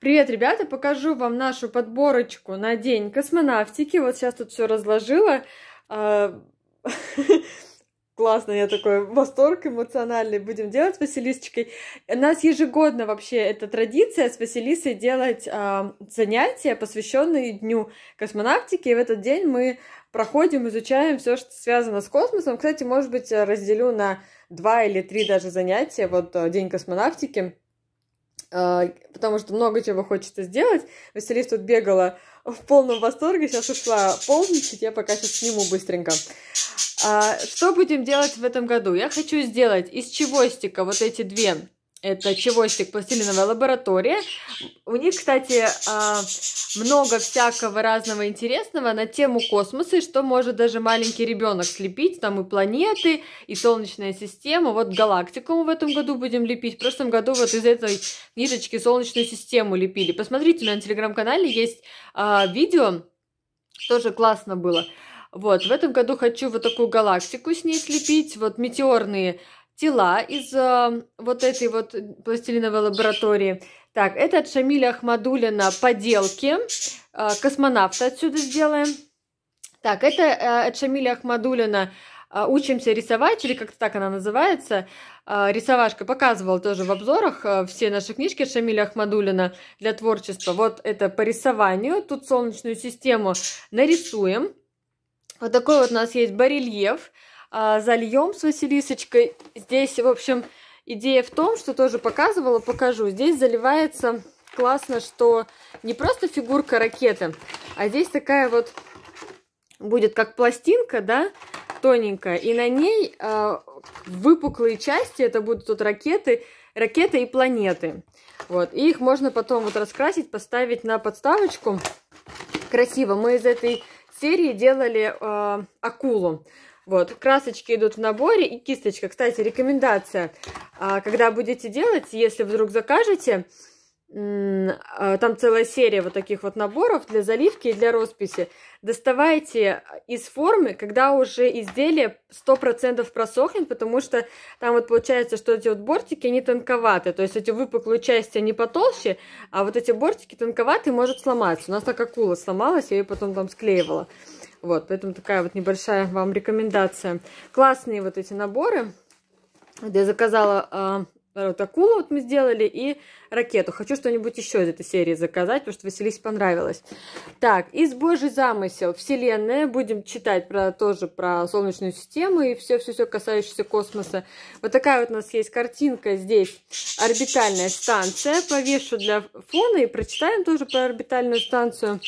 Привет, ребята! Покажу вам нашу подборочку на день космонавтики. Вот сейчас тут все разложила. А, классно, я такой восторг эмоциональный будем делать с Василисочкой. У нас ежегодно вообще эта традиция с Василисой делать э, занятия, посвященные Дню космонавтики. И в этот день мы проходим, изучаем все, что связано с космосом. Кстати, может быть, разделю на два или три даже занятия, вот а, День космонавтики а, потому что много чего хочется сделать. Василис тут бегала в полном восторге, сейчас ушла полничать, я пока сейчас сниму быстренько. А, что будем делать в этом году? Я хочу сделать из чевостика вот эти две это чевостик пластилиновая лаборатория. У них, кстати, а, много всякого разного интересного на тему космоса, и что может даже маленький ребенок слепить. Там и планеты, и солнечная система. Вот галактику мы в этом году будем лепить. В прошлом году вот из этой книжечки солнечную систему лепили. Посмотрите, у меня на телеграм-канале есть а, видео. Тоже классно было. Вот, в этом году хочу вот такую галактику с ней слепить, вот метеорные тела из э, вот этой вот пластилиновой лаборатории. Так, это от Шамиля Ахмадулина поделки. Э, космонавта отсюда сделаем. Так, это э, от Шамиля Ахмадулина э, «Учимся рисовать», или как-то так она называется. Э, рисовашка показывала тоже в обзорах э, все наши книжки Шамиля Ахмадулина для творчества. Вот это по рисованию. Тут солнечную систему нарисуем. Вот такой вот у нас есть барельеф. Э, а, зальем с Василисочкой. Здесь, в общем, идея в том, что тоже показывала, покажу. Здесь заливается классно, что не просто фигурка ракеты, а здесь такая вот будет как пластинка, да, тоненькая, и на ней э, выпуклые части, это будут тут ракеты, ракеты и планеты. Вот, и их можно потом вот раскрасить, поставить на подставочку. Красиво. Мы из этой серии делали э, акулу. Вот, красочки идут в наборе и кисточка. Кстати, рекомендация, а, когда будете делать, если вдруг закажете, а, там целая серия вот таких вот наборов для заливки и для росписи. Доставайте а, из формы, когда уже изделие 100% просохнет, потому что там вот получается, что эти вот бортики, они тонковаты, то есть эти выпуклые части, они потолще, а вот эти бортики тонковаты, может сломаться. У нас так акула сломалась, я ее потом там склеивала. Вот, поэтому такая вот небольшая вам рекомендация. Классные вот эти наборы. Я заказала а, вот акулу вот мы сделали и ракету. Хочу что-нибудь еще из этой серии заказать, потому что Василисе понравилось. Так, из Божий замысел. Вселенная. Будем читать про, тоже про Солнечную систему и все-все-все касающееся космоса. Вот такая вот у нас есть картинка здесь. Орбитальная станция. Повешу для фона и прочитаем тоже про орбитальную станцию.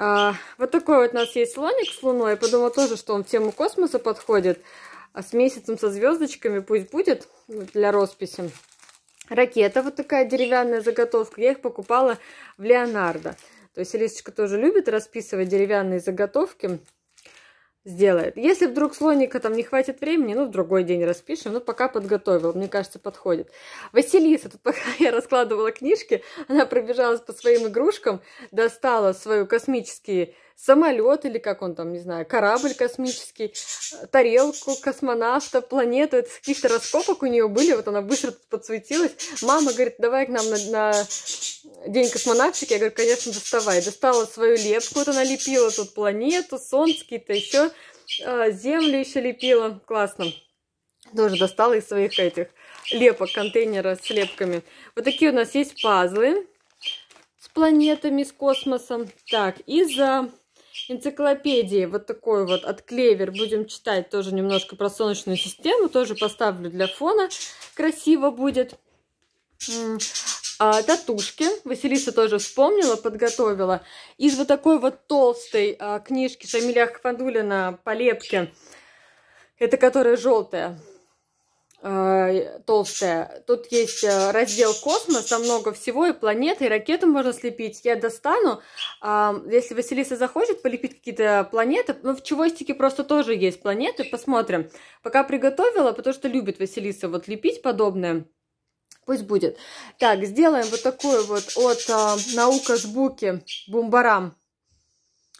А, вот такой вот у нас есть слоник с луной. Я подумала тоже, что он в тему космоса подходит. А с месяцем со звездочками пусть будет для росписи. Ракета вот такая деревянная заготовка. Я их покупала в Леонардо. То есть Лисочка тоже любит расписывать деревянные заготовки сделает. Если вдруг слоника там не хватит времени, ну, в другой день распишем, но ну, пока подготовил, мне кажется, подходит. Василиса, тут пока я раскладывала книжки, она пробежалась по своим игрушкам, достала свою космические самолет или как он там, не знаю, корабль космический, тарелку космонавта, планету. Это с каких-то раскопок у нее были, вот она быстро подсветилась. Мама говорит, давай к нам на, на день космонавтики. Я говорю, конечно, доставай. Достала свою лепку, вот она лепила тут планету, солнце, какие-то еще э, землю еще лепила. Классно. Тоже достала из своих этих лепок, контейнера с лепками. Вот такие у нас есть пазлы с планетами, с космосом. Так, и за энциклопедии, вот такой вот от Клевер, будем читать тоже немножко про Солнечную систему, тоже поставлю для фона, красиво будет. А, татушки. Василиса тоже вспомнила, подготовила. Из вот такой вот толстой а, книжки Шамиля Хвандулина полепки Это которая желтая. Э, толстая. Тут есть э, раздел космос, там много всего, и планеты, и ракету можно слепить. Я достану, если Василиса захочет, полепить какие-то планеты. Ну, в чевостике просто тоже есть планеты, посмотрим. Пока приготовила, потому что любит Василиса вот лепить подобное. Пусть будет. Так, сделаем вот такую вот от а, наука жбуки бумбарам.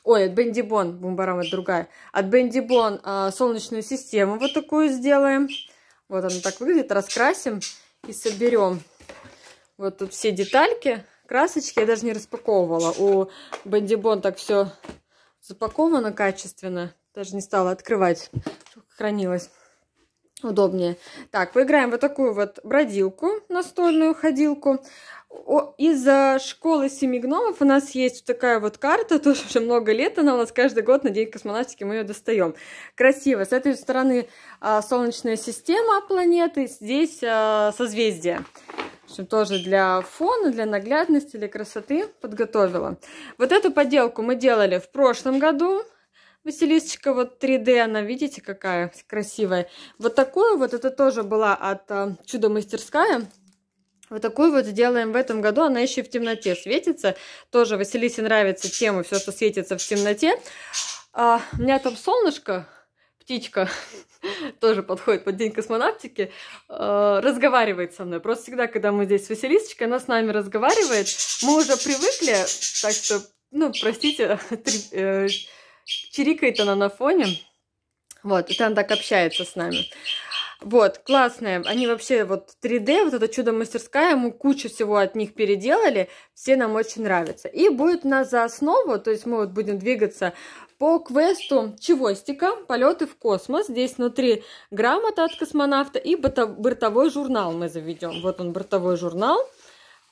Ой, от Бендибон, бумбарам это другая. От Бендибон а, солнечную систему вот такую сделаем. Вот она так выглядит. Раскрасим и соберем. Вот тут все детальки, красочки. Я даже не распаковывала. У Бандибон так все запаковано качественно. Даже не стала открывать, хранилось удобнее. Так, поиграем вот такую вот бродилку, настольную ходилку. Из школы семи гномов у нас есть такая вот карта, тоже уже много лет, она у нас каждый год на День космонавтики мы ее достаем. Красиво. С этой стороны а, Солнечная система планеты, здесь а, созвездие. В общем, тоже для фона, для наглядности, для красоты подготовила. Вот эту поделку мы делали в прошлом году, Василисочка вот 3D, она, видите, какая красивая. Вот такую вот, это тоже была от а, Чудо-мастерская. Вот такую вот сделаем в этом году. Она еще в темноте светится. Тоже Василисе нравится тема, все, что светится в темноте. А, у меня там солнышко, птичка, тоже подходит под День космонавтики, э, разговаривает со мной. Просто всегда, когда мы здесь с Василисочкой, она с нами разговаривает. Мы уже привыкли, так что, ну, простите, э, чирикает она на фоне. Вот, и там так общается с нами. Вот, классные. Они вообще вот 3D, вот это чудо-мастерская, мы кучу всего от них переделали. Все нам очень нравятся. И будет у нас за основу, то есть мы вот будем двигаться по квесту Чевостика «Полеты в космос». Здесь внутри грамота от космонавта и бортовой журнал мы заведем. Вот он, бортовой журнал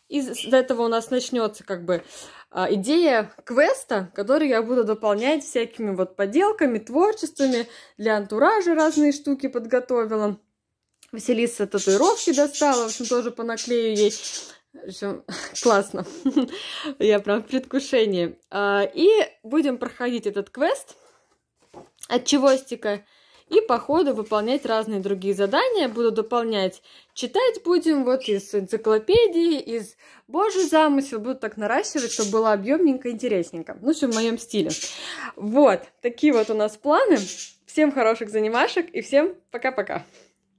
из-за этого у нас начнется как бы а, идея квеста, который я буду дополнять всякими вот поделками, творчествами, для антуража разные штуки подготовила. Василиса татуировки достала, в общем, тоже понаклею ей. В общем, классно. я прям в предвкушении. А, и будем проходить этот квест от чевостика и по ходу выполнять разные другие задания. Буду дополнять. Читать будем вот из энциклопедии, из «Божий замысел». Буду так наращивать, чтобы было объемненько, интересненько. Ну, все в моем стиле. Вот, такие вот у нас планы. Всем хороших занимашек и всем пока-пока.